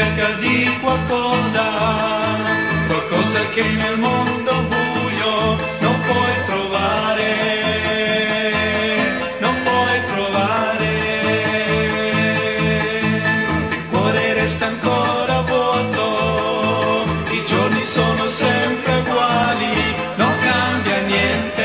cerca di qualcosa, qualcosa che nel mondo buio non puoi trovare, non puoi trovare. Il cuore resta ancora vuoto, i giorni sono sempre uguali, non cambia niente.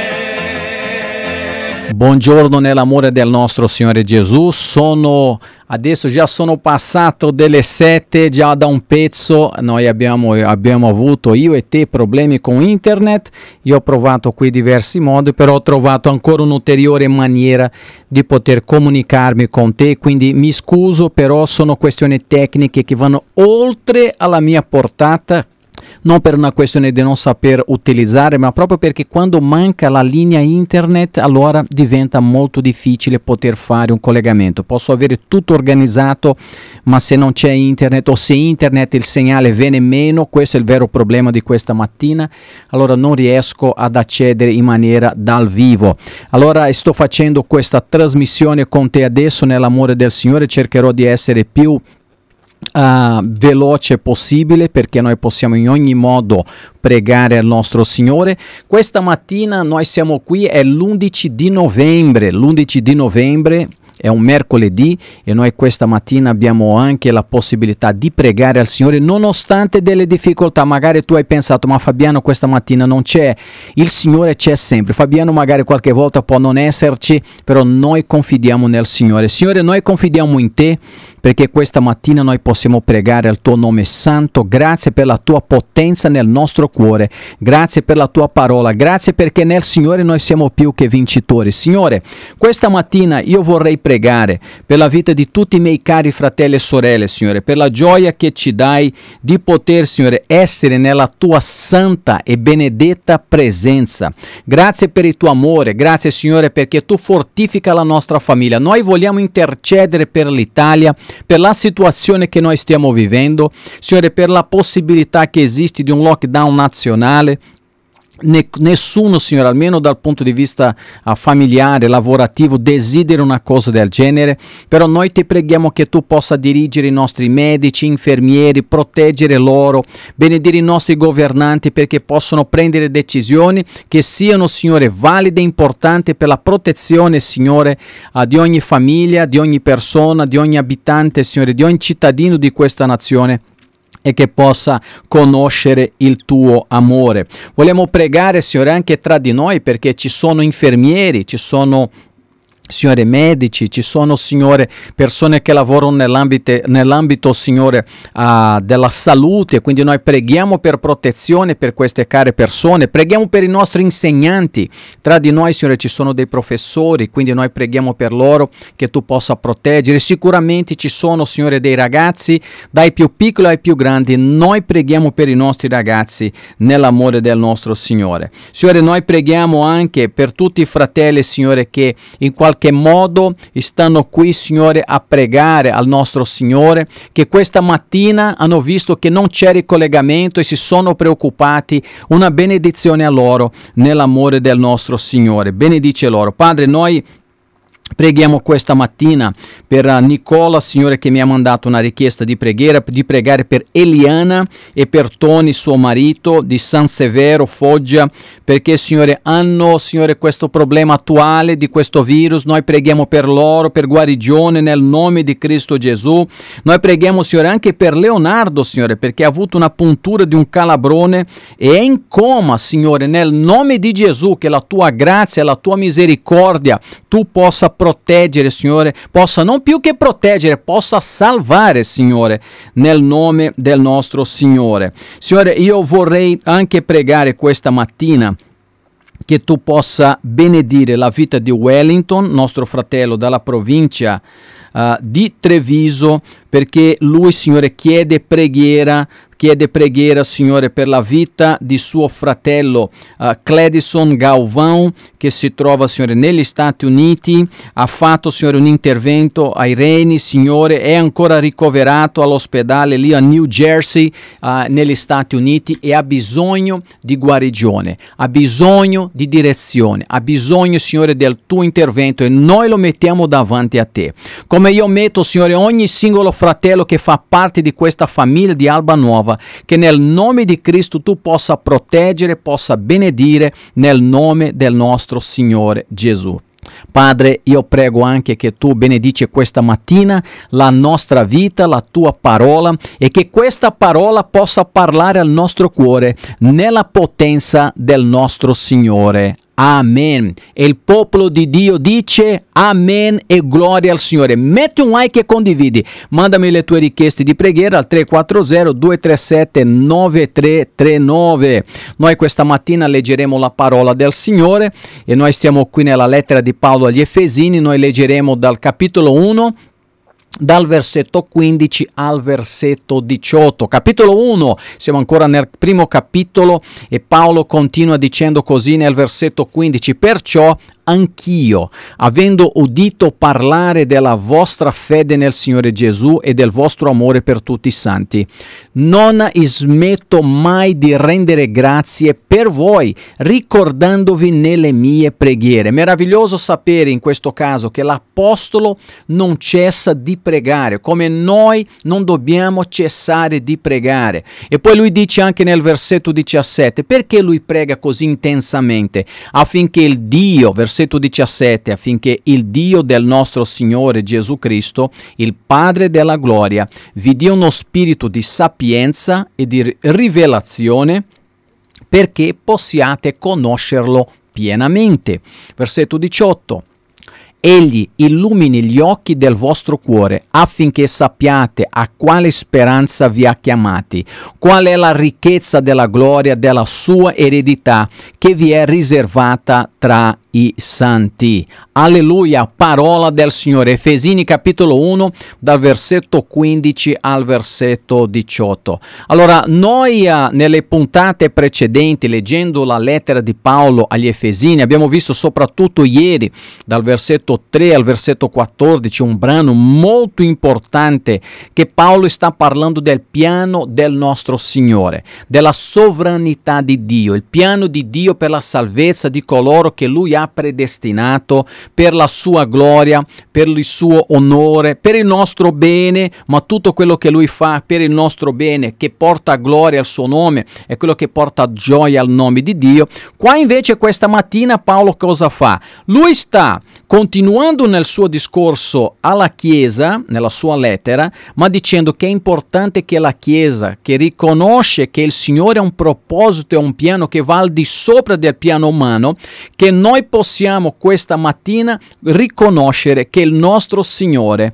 Buongiorno nell'amore del nostro Signore Gesù, sono Adesso già sono passato delle 7 già da un pezzo, noi abbiamo, abbiamo, avuto io e te problemi con internet, io ho provato qui diversi modi, però ho trovato ancora un'ulteriore maniera di poter comunicarmi con te, quindi mi scuso, però sono questioni tecniche che vanno oltre alla mia portata non per una questione di non saper utilizzare, ma proprio perché quando manca la linea internet allora diventa molto difficile poter fare un collegamento. Posso avere tutto organizzato, ma se non c'è internet o se internet il segnale viene meno, questo è il vero problema di questa mattina, allora non riesco ad accedere in maniera dal vivo. Allora eh, sto facendo questa trasmissione con te adesso nell'amore del Signore, cercherò di essere più uh, veloce possibile perché noi possiamo in ogni modo pregare al nostro Signore. Questa mattina noi siamo qui, è l'11 di novembre, l'11 di novembre è un mercoledì e noi questa mattina abbiamo anche la possibilità di pregare al Signore nonostante delle difficoltà. Magari tu hai pensato, ma Fabiano questa mattina non c'è, il Signore c'è sempre. Fabiano magari qualche volta può non esserci, però noi confidiamo nel Signore. Signore, noi confidiamo in te perché questa mattina noi possiamo pregare al tuo nome santo. Grazie per la tua potenza nel nostro cuore. Grazie per la tua parola. Grazie perché nel Signore noi siamo più che vincitori. Signore, questa mattina io vorrei pregare per la vita di tutti i miei cari fratelli e sorelle, Signore, per la gioia che ci dai di poter, Signore, essere nella tua santa e benedetta presenza. Grazie per il tuo amore. Grazie, Signore, perché tu fortifica la nostra famiglia. Noi vogliamo intercedere per l'Italia pela la situazione che noi stiamo vivendo, Signore, per la possibilità che esiste di un lockdown nazionale, ne, nessuno, signore, almeno dal punto di vista uh, familiare, lavorativo, desidera una cosa del genere, però noi ti preghiamo che tu possa dirigere i nostri medici, infermieri, proteggere loro, benedire i nostri governanti perché possano prendere decisioni che siano, Signore, valide e importanti per la protezione, Signore, uh, di ogni famiglia, di ogni persona, di ogni abitante, Signore, di ogni cittadino di questa nazione e che possa conoscere il tuo amore. Vogliamo pregare, Signore, anche tra di noi perché ci sono infermieri, ci sono signore medici, ci sono signore persone che lavorano nell'ambito, nell'ambito signore uh, della salute, quindi noi preghiamo per protezione per queste care persone, preghiamo per i nostri insegnanti, tra di noi signore ci sono dei professori, quindi noi preghiamo per loro che tu possa proteggere, sicuramente ci sono signore dei ragazzi, dai più piccoli ai più grandi, noi preghiamo per i nostri ragazzi nell'amore del nostro Signore. Signore, noi preghiamo anche per tutti i fratelli, Signore, che in qualche qualche modo stanno qui, Signore, a pregare al nostro Signore, che questa mattina hanno visto che non c'era il collegamento e si sono preoccupati. Una benedizione a loro nell'amore del nostro Signore. Benedice loro. Padre, noi Preghiamo questa mattina per eh, Nicola, Signore, che mi ha mandato una richiesta di preghiera, di pregare per Eliana e per Tony, suo marito, di San Severo, Foggia, perché, Signore, hanno, Signore, questo problema attuale di questo virus. Noi preghiamo per loro, per guarigione nel nome di Cristo Gesù. Noi preghiamo, Signore, anche per Leonardo, Signore, perché ha avuto una puntura di un calabrone e è in coma, Signore, nel nome di Gesù, che la tua grazia, la tua misericordia, tu possa proteggere, Signore, possa non più che proteggere, possa salvare, Signore, nel nome del nostro Signore. Signore, io vorrei anche pregare questa mattina che tu possa benedire la vita di Wellington, nostro fratello dalla provincia uh, di Treviso, perché lui, Signore, chiede preghiera chiede preghiera, Signore, per la vita di suo fratello uh, Cledison Galvão, che si trova, Signore, negli Stati Uniti. Ha fatto, Signore, un intervento a Irene, Signore, è ancora ricoverato all'ospedale lì a New Jersey, uh, negli Stati Uniti, e ha bisogno di guarigione, ha bisogno di direzione, ha bisogno, Signore, del tuo intervento e noi lo mettiamo davanti a te. Come io metto, Signore, ogni singolo fratello che fa parte di questa famiglia di Alba Nuova nuova, che nel nome di Cristo tu possa proteggere, possa benedire nel nome del nostro Signore Gesù. Padre, io prego anche che tu benedici questa mattina la nostra vita, la tua parola e che questa parola possa parlare al nostro cuore nella potenza del nostro Signore. Amen. E il popolo di Dio dice Amen e gloria al Signore. Metti un like e condividi. Mandami le tue richieste di preghiera al 340-237-9339. Noi questa mattina leggeremo la parola del Signore e noi stiamo qui nella lettera di Paolo agli Efesini. Noi leggeremo dal capitolo 1 dal versetto 15 al versetto 18. Capitolo 1, siamo ancora nel primo capitolo e Paolo continua dicendo così nel versetto 15, perciò anch'io, avendo udito parlare della vostra fede nel Signore Gesù e del vostro amore per tutti i santi. Non smetto mai di rendere grazie per voi, ricordandovi nelle mie preghiere. Meraviglioso sapere in questo caso che l'Apostolo non cessa di pregare, come noi non dobbiamo cessare di pregare. E poi lui dice anche nel versetto 17, perché lui prega così intensamente? Affinché il Dio, versetto versetto 17, affinché il Dio del nostro Signore Gesù Cristo, il Padre della gloria, vi dia uno spirito di sapienza e di rivelazione perché possiate conoscerlo pienamente. Versetto 18. Egli illumini gli occhi del vostro cuore affinché sappiate a quale speranza vi ha chiamati, qual è la ricchezza della gloria della sua eredità che vi è riservata tra i santi. Alleluia, parola del Signore. Efesini capitolo 1 dal versetto 15 al versetto 18. Allora, noi eh, nelle puntate precedenti, leggendo la lettera di Paolo agli Efesini, abbiamo visto soprattutto ieri dal versetto versetto 3 al versetto 14, un brano molto importante che Paolo sta parlando del piano del nostro Signore, della sovranità di Dio, il piano di Dio per la salvezza di coloro che Lui ha predestinato per la sua gloria, per il suo onore, per il nostro bene, ma tutto quello che Lui fa per il nostro bene, che porta gloria al suo nome, è quello che porta gioia al nome di Dio. Qua invece questa mattina Paolo cosa fa? Lui sta continuando continuando nel suo discorso alla Chiesa, nella sua lettera, ma dicendo che è importante che la Chiesa, che riconosce che il Signore ha un proposito e un piano che va al di sopra del piano umano, che noi possiamo questa mattina riconoscere che il nostro Signore,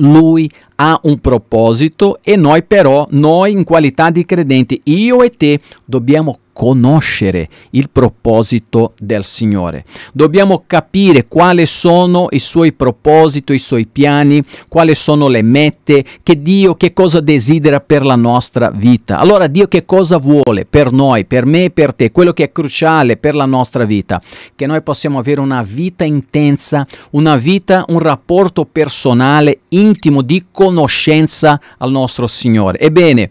Lui ha un proposito e noi però, noi in qualità di credenti, io e te, dobbiamo conoscere il proposito del Signore. Dobbiamo capire quali sono i suoi propositi, i suoi piani, quali sono le mete, che Dio che cosa desidera per la nostra vita. Allora Dio che cosa vuole per noi, per me e per te, quello che è cruciale per la nostra vita, che noi possiamo avere una vita intensa, una vita, un rapporto personale, intimo di conoscenza al nostro Signore. Ebbene,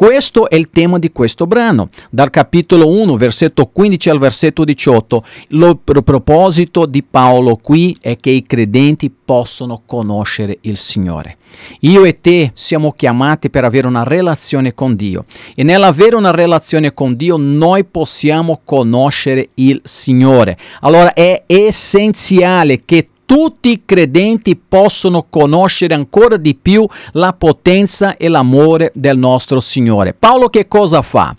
questo è il tema di questo brano, dal capitolo 1, versetto 15 al versetto 18. Lo proposito di Paolo qui è che i credenti possono conoscere il Signore. Io e te siamo chiamati per avere una relazione con Dio e nell'avere una relazione con Dio noi possiamo conoscere il Signore. Allora è essenziale che tu tutti i credenti possono conoscere ancora di più la potenza e l'amore del nostro Signore. Paolo che cosa fa?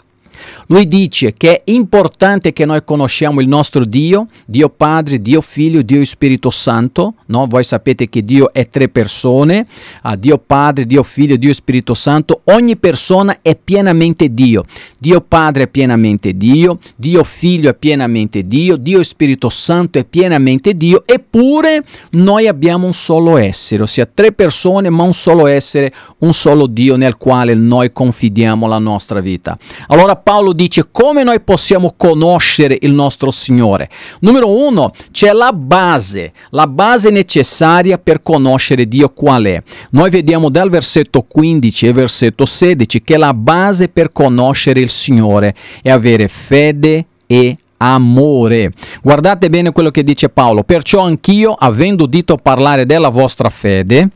Lui dice che è importante che noi conosciamo il nostro Dio, Dio Padre, Dio Figlio, Dio Spirito Santo. No? Voi sapete che Dio è tre persone, ah, Dio Padre, Dio Figlio, Dio Spirito Santo. Ogni persona è pienamente Dio. Dio Padre è pienamente Dio, Dio Figlio è pienamente Dio, Dio Spirito Santo è pienamente Dio, eppure noi abbiamo un solo essere, ossia tre persone ma un solo essere, un solo Dio nel quale noi confidiamo la nostra vita. Allora Paolo Paolo dice come noi possiamo conoscere il nostro Signore. Numero uno, c'è la base, la base necessaria per conoscere Dio qual è. Noi vediamo dal versetto 15 e versetto 16 che la base per conoscere il Signore è avere fede e amore. Guardate bene quello che dice Paolo, perciò anch'io, avendo udito parlare della vostra fede,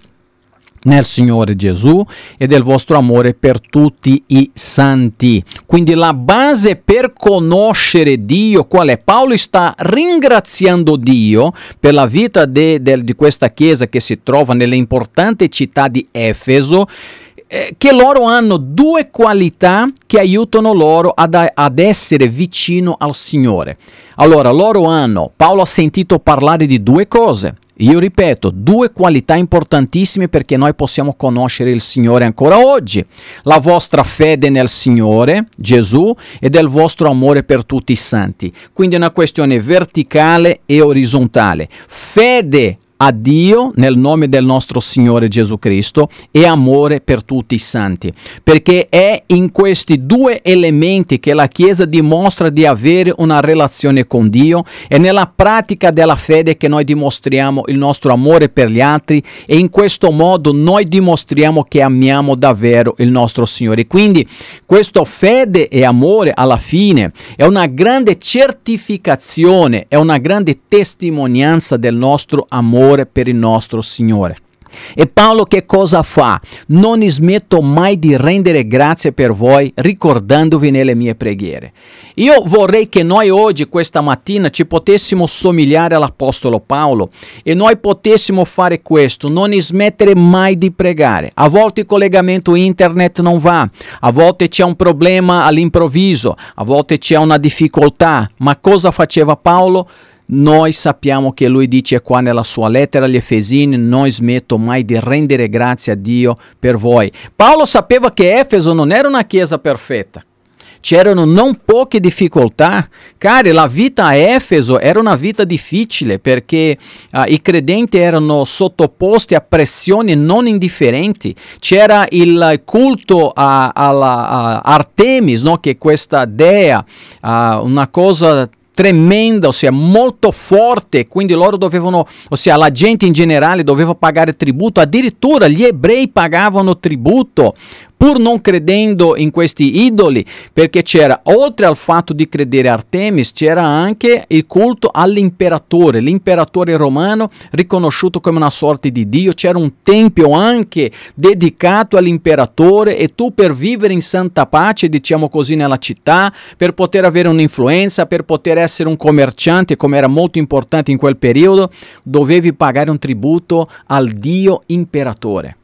nel Signore Gesù e del vostro amore per tutti i santi. Quindi la base per conoscere Dio, qual è? Paolo sta ringraziando Dio per la vita de, de, di questa chiesa che si trova nell'importante città di Efeso eh, che loro hanno due qualità che aiutano loro ad, ad, essere vicino al Signore. Allora, loro hanno, Paolo ha sentito parlare di due cose, io ripeto, due qualità importantissime perché noi possiamo conoscere il Signore ancora oggi, la vostra fede nel Signore Gesù e del vostro amore per tutti i santi. Quindi è una questione verticale e orizzontale. Fede a Dio nel nome del nostro Signore Gesù Cristo e amore per tutti i santi, perché è in questi due elementi che la Chiesa dimostra di avere una relazione con Dio, è nella pratica della fede che noi dimostriamo il nostro amore per gli altri e in questo modo noi dimostriamo che amiamo davvero il nostro Signore. Quindi questo fede e amore alla fine è una grande certificazione, è una grande testimonianza del nostro amore amore per il nostro Signore. E Paolo che cosa fa? Non smetto mai di rendere grazie per voi ricordandovi nelle mie preghiere. Io vorrei che noi oggi, questa mattina, ci potessimo somigliare all'Apostolo Paolo e noi potessimo fare questo, non smettere mai di pregare. A volte il collegamento internet non va, a volte c'è un problema all'improvviso, a volte c'è una difficoltà, ma cosa faceva Paolo? Noi sappiamo che lui dice qua nella sua lettera agli Efesini, non smetto mai di rendere grazie a Dio per voi. Paolo sapeva che Efeso non era una chiesa perfetta. C'erano non poche difficoltà. Cari, la vita a Efeso era una vita difficile perché uh, i credenti erano sottoposti a pressioni non indifferenti. C'era il culto a, alla, a Artemis, no? che questa dea, uh, una cosa tremenda, ossia molto forte, quindi loro dovevano, ossia la gente in generale doveva pagare tributo, addirittura gli ebrei pagavano tributo pur non credendo in questi idoli, perché c'era, oltre al fatto di credere a Artemis, c'era anche il culto all'imperatore, l'imperatore romano riconosciuto come una sorta di dio, c'era un tempio anche dedicato all'imperatore e tu per vivere in santa pace, diciamo così, nella città, per poter avere un'influenza, per poter essere un commerciante, come era molto importante in quel periodo, dovevi pagare un tributo al dio imperatore.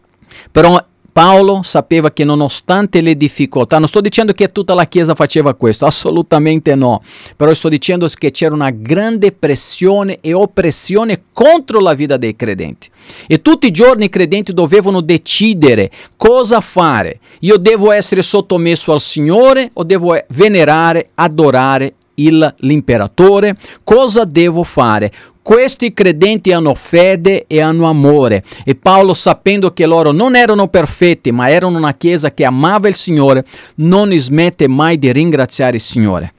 Però Paolo sapeva che nonostante le difficoltà, non sto dicendo che tutta la Chiesa faceva questo, assolutamente no, però sto dicendo che c'era una grande pressione e oppressione contro la vita dei credenti. E tutti i giorni i credenti dovevano decidere cosa fare. Io devo essere sottomesso al Signore o devo venerare, adorare il, l'imperatore, cosa devo fare? Questi credenti hanno fede e hanno amore e Paolo sapendo che loro non erano perfetti ma erano una chiesa che amava il Signore non smette mai di ringraziare il Signore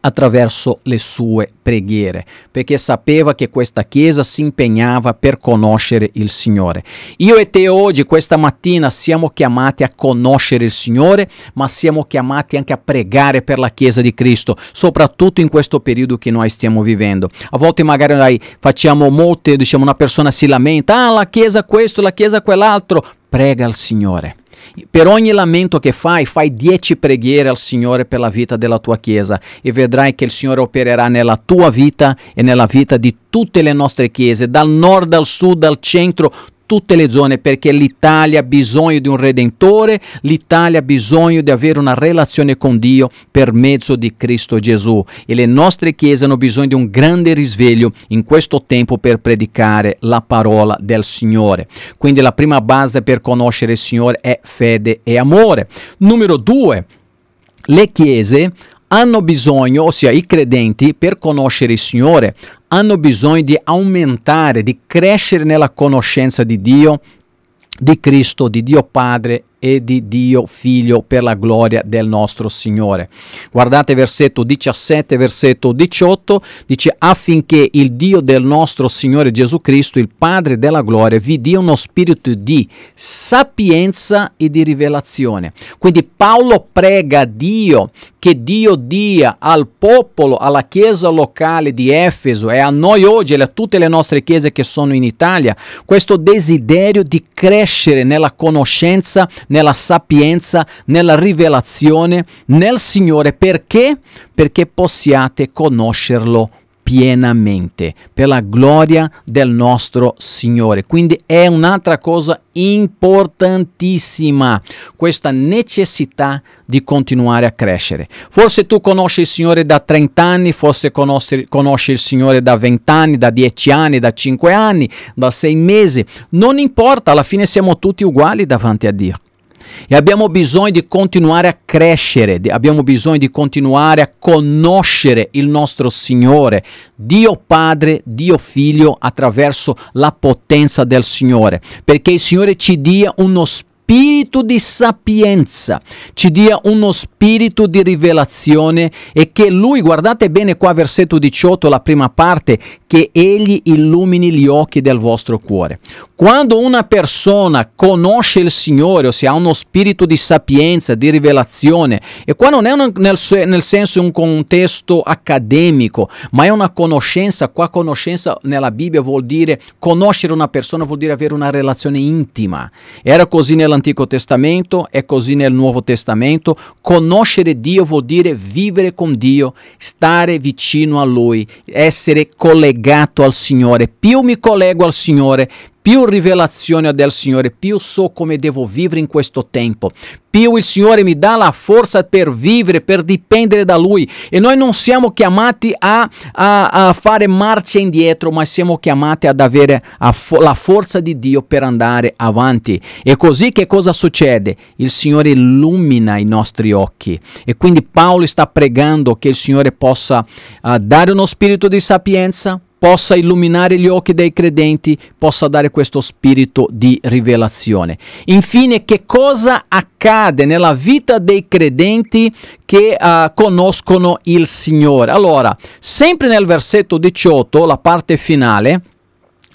attraverso le sue preghiere, perché sapeva che questa chiesa si impegnava per conoscere il Signore. Io e te oggi, questa mattina, siamo chiamati a conoscere il Signore, ma siamo chiamati anche a pregare per la chiesa di Cristo, soprattutto in questo periodo che noi stiamo vivendo. A volte magari noi facciamo molte, diciamo una persona si lamenta, ah la chiesa questo, la chiesa quell'altro, prega al Signore per ogni lamento che fai, fai dieci preghiere al Signore per la vita della tua Chiesa e vedrai che il Signore opererà nella tua vita e nella vita di tutte le nostre Chiese, dal nord al sud, al centro, tutte le zone perché l'Italia ha bisogno di un redentore, l'Italia ha bisogno di avere una relazione con Dio per mezzo di Cristo Gesù e le nostre chiese hanno bisogno di un grande risveglio in questo tempo per predicare la parola del Signore. Quindi la prima base per conoscere il Signore è fede e amore. Numero due, le chiese hanno bisogno, ossia i credenti, per conoscere il Signore, hanno bisogno di aumentare, di crescere nella conoscenza di Dio, di Cristo, di Dio Padre e di Dio Figlio per la gloria del nostro Signore. Guardate versetto 17, versetto 18, dice affinché il Dio del nostro Signore Gesù Cristo, il Padre della gloria, vi dia uno spirito di sapienza e di rivelazione. Quindi Paolo prega Dio che Dio dia al popolo, alla chiesa locale di Efeso e a noi oggi e a tutte le nostre chiese che sono in Italia, questo desiderio di crescere nella conoscenza, nella sapienza, nella rivelazione, nel Signore. Perché? Perché possiate conoscerlo pienamente per la gloria del nostro Signore. Quindi è un'altra cosa importantissima questa necessità di continuare a crescere. Forse tu conosci il Signore da 30 anni, forse conosci, conosci il Signore da 20 anni, da 10 anni, da 5 anni, da 6 mesi, non importa, alla fine siamo tutti uguali davanti a Dio e abbiamo bisogno di continuare a crescere, abbiamo bisogno di continuare a conoscere il nostro Signore, Dio Padre, Dio Figlio, attraverso la potenza del Signore, perché il Signore ci dia uno spirito spirito di sapienza, ci dia uno spirito di rivelazione e che lui, guardate bene qua versetto 18, la prima parte, che egli illumini gli occhi del vostro cuore. Quando una persona conosce il Signore, ossia ha uno spirito di sapienza, di rivelazione, e qua non è un, nel, nel senso un contesto accademico, ma è una conoscenza, qua conoscenza nella Bibbia vuol dire conoscere una persona, vuol dire avere una relazione intima. Era così nella Antico Testamento, è così nel Nuovo Testamento. Conoscere Dio vuol dire vivere con Dio, stare vicino a Lui, essere collegato al Signore. Più mi collego al Signore, più rivelazione del Signore, più so come devo vivere in questo tempo, più il Signore mi dà la forza per vivere, per dipendere da Lui. E noi non siamo chiamati a, a, a fare marcia indietro, ma siamo chiamati ad avere fo la forza di Dio per andare avanti. E così che cosa succede? Il Signore illumina i nostri occhi. E quindi Paolo sta pregando che il Signore possa uh, dare uno spirito di sapienza, possa illuminare gli occhi dei credenti, possa dare questo spirito di rivelazione. Infine, che cosa accade nella vita dei credenti che uh, conoscono il Signore? Allora, sempre nel versetto 18, la parte finale,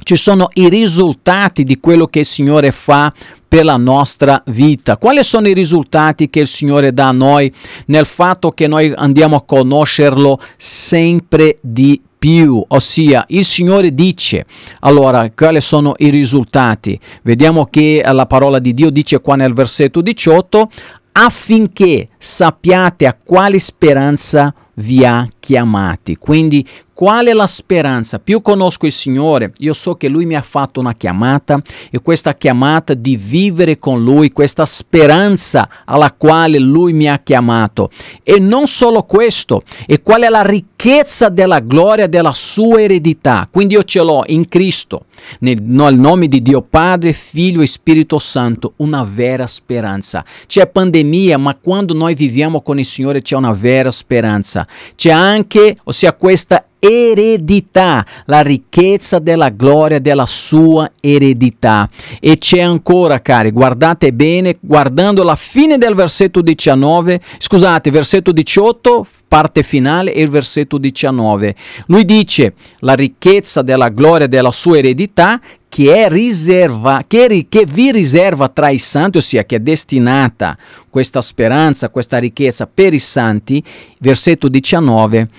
ci sono i risultati di quello che il Signore fa per la nostra vita. Quali sono i risultati che il Signore dà a noi nel fatto che noi andiamo a conoscerlo sempre di più? più, ossia il Signore dice, allora quali sono i risultati? Vediamo che la parola di Dio dice qua nel versetto 18, affinché sappiate a quale speranza vi ha chiamati. Quindi qual è la speranza? Più conosco il Signore, io so che Lui mi ha fatto una chiamata e questa chiamata di vivere con Lui, questa speranza alla quale Lui mi ha chiamato. E non solo questo, e qual è la ricchezza della gloria della sua eredità? Quindi io ce l'ho in Cristo, nel, nel nome di Dio Padre, Figlio e Spirito Santo, una vera speranza. C'è pandemia, ma quando noi viviamo con il Signore c'è una vera speranza. C'è anche anche, ossia questa eredità, la ricchezza della gloria della sua eredità. E c'è ancora, cari, guardate bene, guardando la fine del versetto 19, scusate, versetto 18, parte finale e il versetto 19. Lui dice la ricchezza della gloria della sua eredità che, riserva, che, che vi riserva tra i santi, ossia che è destinata questa speranza, questa ricchezza per i santi, versetto 19,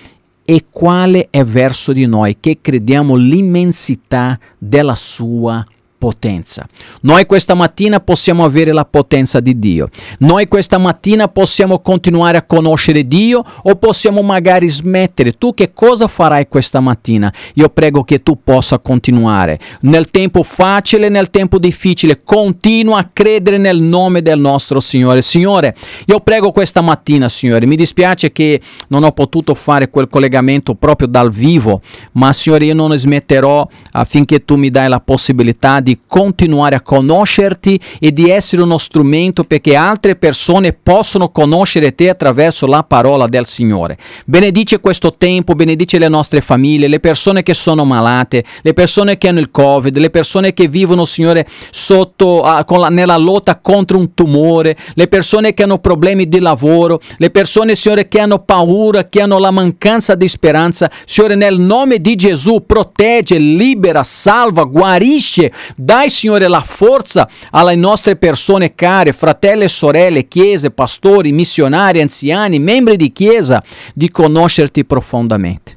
e quale è verso di noi, che crediamo l'immensità della sua potenza. Noi questa mattina possiamo avere la potenza di Dio. Noi questa mattina possiamo continuare a conoscere Dio o possiamo magari smettere. Tu che cosa farai questa mattina? Io prego che tu possa continuare. Nel tempo facile, nel tempo difficile, continua a credere nel nome del nostro Signore. Signore, io prego questa mattina, Signore, mi dispiace che non ho potuto fare quel collegamento proprio dal vivo, ma Signore, io non smetterò affinché tu mi dai la possibilità di di continuare a conoscerti e di essere uno strumento perché altre persone possano conoscere te attraverso la parola del Signore. Benedice questo tempo, benedice le nostre famiglie, le persone che sono malate, le persone che hanno il Covid, le persone che vivono, Signore, sotto, ah, la, nella lotta contro un tumore, le persone che hanno problemi di lavoro, le persone, Signore, che hanno paura, che hanno la mancanza di speranza. Signore, nel nome di Gesù, protegge, libera, salva, guarisce, dai, Signore, la forza alle nostre persone care, fratelli e sorelle, chiese, pastori, missionari, anziani, membri di chiesa, di conoscerti profondamente.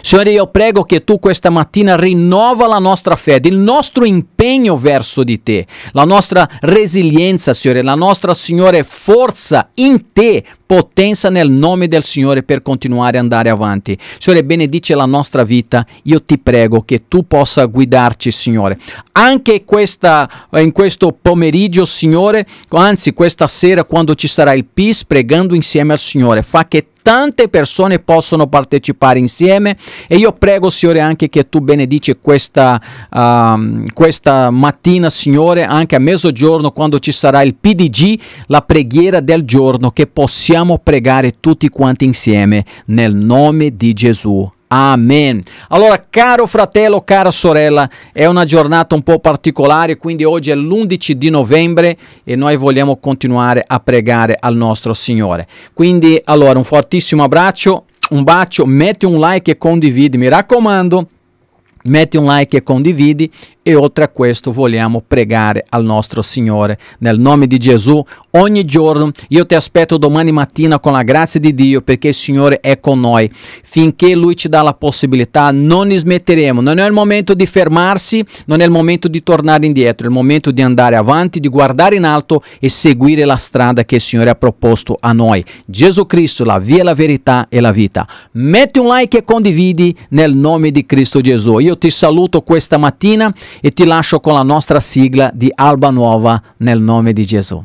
Signore, io prego che tu questa mattina rinnova la nostra fede, il nostro impegno verso di te, la nostra resilienza, Signore, la nostra, Signore, forza in te potenza nel nome del Signore per continuare ad andare avanti. Signore, benedice la nostra vita. Io ti prego che tu possa guidarci, Signore. Anche questa, eh, in questo pomeriggio, Signore, anzi questa sera quando ci sarà il PIS, pregando insieme al Signore, fa che tante persone possano partecipare insieme e io prego Signore anche che tu benedici questa, uh, questa mattina Signore anche a mezzogiorno quando ci sarà il PDG la preghiera del giorno che possiamo possiamo pregare tutti quanti insieme nel nome di Gesù. Amen. Allora, caro fratello, cara sorella, è una giornata un po' particolare, quindi oggi è l'11 di novembre e noi vogliamo continuare a pregare al nostro Signore. Quindi, allora, un fortissimo abbraccio, un bacio, metti un like e condividi, mi raccomando metti un like e condividi e oltre a questo vogliamo pregare al nostro Signore. Nel nome di Gesù, ogni giorno io ti aspetto domani mattina con la grazia di Dio perché il Signore è con noi. Finché Lui ci dà la possibilità non smetteremo, non è il momento di fermarsi, non è il momento di tornare indietro, è il momento di andare avanti, di guardare in alto e seguire la strada che il Signore ha proposto a noi. Gesù Cristo, la via, la verità e la vita. Metti un like e condividi nel nome di Cristo Gesù. Io ti saluto questa mattina e ti lascio con la nostra sigla di Alba Nuova nel nome di Gesù.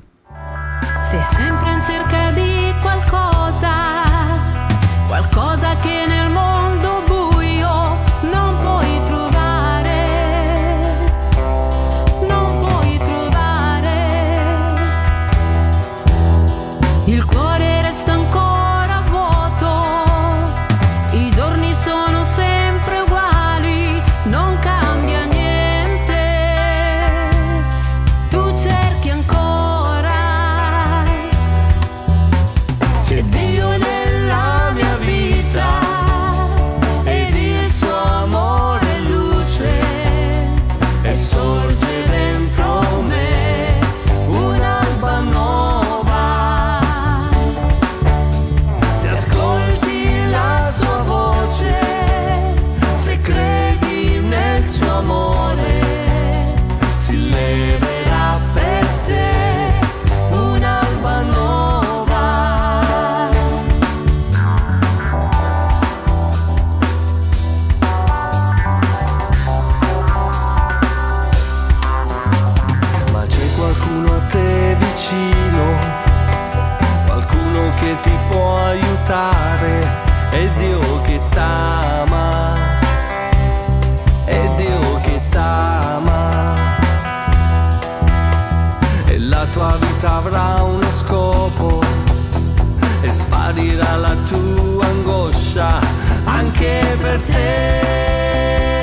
la tua vita avrà uno scopo e sparirà la tua angoscia anche per te.